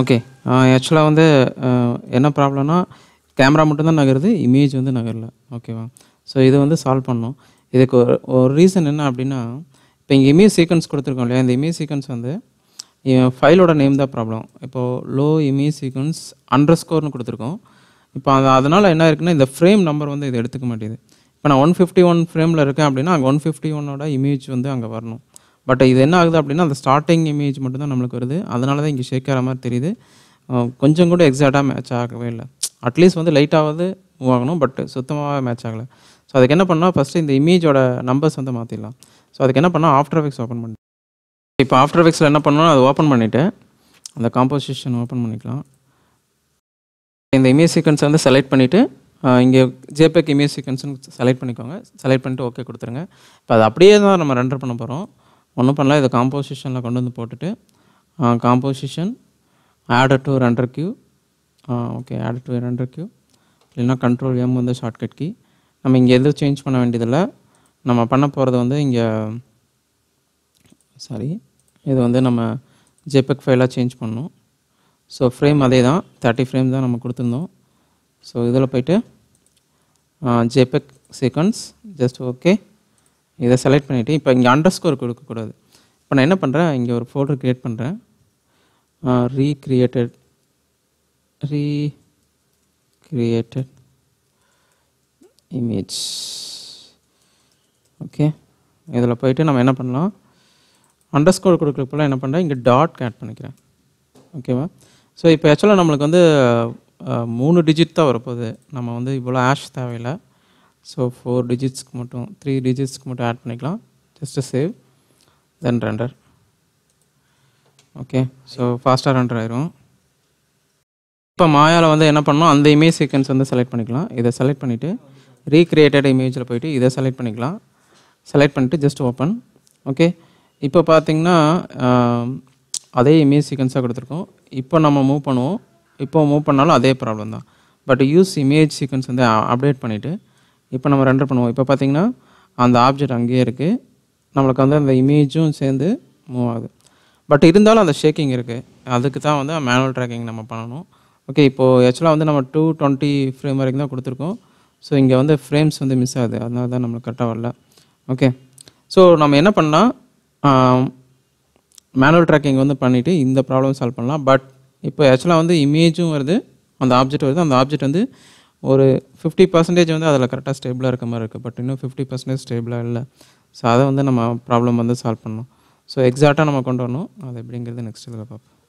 okay ஆக்சுவலாக வந்து என்ன ப்ராப்ளம்னா கேமரா மட்டும்தான் நகருது இமேஜ் வந்து நகரல ஓகேவா ஸோ இதை வந்து சால்வ் பண்ணோம் இதுக்கு ஒரு ரீசன் என்ன அப்படின்னா இப்போ இங்கே இமேஜ் சீக்வன்ஸ் கொடுத்துருக்கோம் இல்லையா இந்த இமேஜ் சீக்வன்ஸ் வந்து ஃபைலோட நேம் தான் ப்ராப்ளம் இப்போது லோ இமேஜ் சீக்வன்ஸ் அண்டர் ஸ்கோர்னு கொடுத்துருக்கோம் இப்போ அது அதனால் என்ன இருக்குன்னா இந்த ஃப்ரேம் நம்பர் வந்து இது எடுத்துக்க மாட்டேது இப்போ நான் ஒன் ஃபிஃப்டி ஒன் ஃப்ரேமில் இருக்கேன் அப்படின்னா அங்கே ஒன் ஃபிஃப்டி ஒன்னோட இமேஜ் வந்து அங்கே வரணும் பட் இது என்ன ஆகுது அப்படின்னா அந்த ஸ்டார்டிங் இமேஜ் மட்டும்தான் நம்மளுக்கு வருது அதனால தான் இங்கே ஷேக் ஆகிற மாதிரி தெரியுது கொஞ்சம் கூட எக்ஸாக்டாக மேட்ச் ஆகவே இல்லை அட்லீஸ்ட் வந்து லைட்டாவது மூவ் ஆகணும் பட் சுத்தமாக மேட்ச் ஆகலை ஸோ அதுக்கு என்ன பண்ணால் ஃபஸ்ட்டு இந்த இமேஜோட நம்பர்ஸ் வந்து மாற்றிடலாம் ஸோ அதுக்கு என்ன பண்ணால் ஆஃப்டர் எஃபெக்ட்ஸ் ஓப்பன் பண்ணி இப்போ ஆஃப்டர் எஃபெக்ட்ஸில் என்ன பண்ணணும் அது ஓப்பன் பண்ணிவிட்டு அந்த காம்போசிஷன் ஓப்பன் பண்ணிக்கலாம் இந்த இமேஜ் சீக்வன்ஸ் வந்து செலக்ட் பண்ணிவிட்டு இங்கே ஜேபேக் இமேஜ் சீக்வன்ஸ்னு செலக்ட் பண்ணிக்கோங்க செலக்ட் பண்ணிவிட்டு ஓகே கொடுத்துருங்க இப்போ அது அப்படியே தான் நம்ம ரெண்டர் பண்ண போகிறோம் ஒன்றும் பண்ணல இதை காம்போசிஷனில் கொண்டு வந்து போட்டுட்டு composition add to render queue okay add to render queue இல்லைன்னா கண்ட்ரோல் எம் வந்து ஷார்ட்கட் கீ நம்ம இங்கே எதுவும் சேஞ்ச் பண்ண வேண்டியதில்லை நம்ம பண்ண போகிறது வந்து இங்கே சாரி இது வந்து நம்ம ஜெபெக் ஃபைலாக சேஞ்ச் பண்ணோம் ஸோ ஃப்ரேம் அதே தான் தேர்ட்டி ஃப்ரேம் தான் நம்ம கொடுத்துருந்தோம் ஸோ இதில் போய்ட்டு ஜெபெக் செகண்ட்ஸ் ஜஸ்ட் ஓகே இதை செலக்ட் பண்ணிவிட்டு இப்போ இங்கே அண்டர் ஸ்கோர் கொடுக்கக்கூடாது இப்போ நான் என்ன பண்ணுறேன் இங்கே ஒரு ஃபோல்டர் க்ரியேட் பண்ணுறேன் ரீக்ரியேட்டட் க்ரியேட்டட் இமேஜ் ஓகே இதில் போயிட்டு நம்ம என்ன பண்ணலாம் அண்டர் ஸ்கோர் கொடுக்குறப்பெல்லாம் என்ன பண்ணுறேன் இங்கே டாட் ஆட் பண்ணிக்கிறேன் ஓகேவா ஸோ இப்போ ஆக்சுவலாக நம்மளுக்கு வந்து மூணு டிஜிட் தான் வரப்போகுது நம்ம வந்து இவ்வளோ ஆஷ் தேவையில்லை ஸோ ஃபோர் டிஜிட்ஸ்க்கு மட்டும் த்ரீ டிஜிட்ஸ்க்கு மட்டும் ஆட் பண்ணிக்கலாம் just save then render okay so ஃபாஸ்ட்டாக ரெண்டர் ஆயிரும் இப்போ மாயாவில் வந்து என்ன பண்ணோம் அந்த இமேஜ் சீக்வன்ஸ் வந்து செலக்ட் பண்ணிக்கலாம் இதை செலக்ட் பண்ணிவிட்டு ரீக்ரியேட்டட் இமேஜில் போயிட்டு இதை செலக்ட் பண்ணிக்கலாம் செலக்ட் பண்ணிவிட்டு ஜஸ்ட் ஓப்பன் ஓகே இப்போ பார்த்திங்கன்னா அதே இமேஜ் சீக்வன்ஸாக கொடுத்துருக்கோம் இப்போ நம்ம மூவ் பண்ணுவோம் இப்போ மூவ் பண்ணாலும் அதே ப்ராப்ளம் தான் பட் யூஸ் இமேஜ் சீக்வன்ஸ் வந்து அப்டேட் பண்ணிவிட்டு இப்போ நம்ம ரெண்டர் பண்ணுவோம் இப்போ பார்த்திங்கன்னா அந்த ஆப்ஜெக்ட் அங்கேயே இருக்குது நம்மளுக்கு வந்து அந்த இமேஜும் சேர்ந்து மூவ் ஆகுது பட் இருந்தாலும் அந்த ஷேக்கிங் இருக்குது அதுக்கு தான் வந்து மேனுவல் ட்ராக்கிங் நம்ம பண்ணணும் ஓகே இப்போது ஆக்சுவலாக வந்து நம்ம டூ டுவெண்ட்டி ஃப்ரேம் வரைக்கும் தான் கொடுத்துருக்கோம் ஸோ இங்கே வந்து ஃப்ரேம்ஸ் வந்து மிஸ் ஆகுது அதனால தான் நம்மளுக்கு கரெக்டாக வரல ஓகே ஸோ நம்ம என்ன பண்ணால் மேனுவல் ட்ராக்கிங் வந்து பண்ணிவிட்டு இந்த ப்ராப்ளம் சால்வ் பண்ணலாம் பட் இப்போ ஆக்சுவலாக வந்து இமேஜும் வருது அந்த ஆப்ஜெக்ட் வருது அந்த ஆப்ஜெக்ட் வந்து ஒரு ஃபிஃப்டி பர்சன்டேஜ் வந்து அதில் கரெக்டாக ஸ்டேபிளாக இருக்க மாதிரி இருக்குது பட் இன்னும் ஃபிஃப்டி பர்சன்டேஜ் ஸ்டேபிளாக இல்லை ஸோ அதை வந்து நம்ம ப்ராப்ளம் வந்து சால்வ் பண்ணணும் ஸோ எக்ஸாக்டாக நம்ம கொண்டு வரணும் அது எப்படிங்கிறது நெக்ஸ்ட் இதில் பார்ப்போம்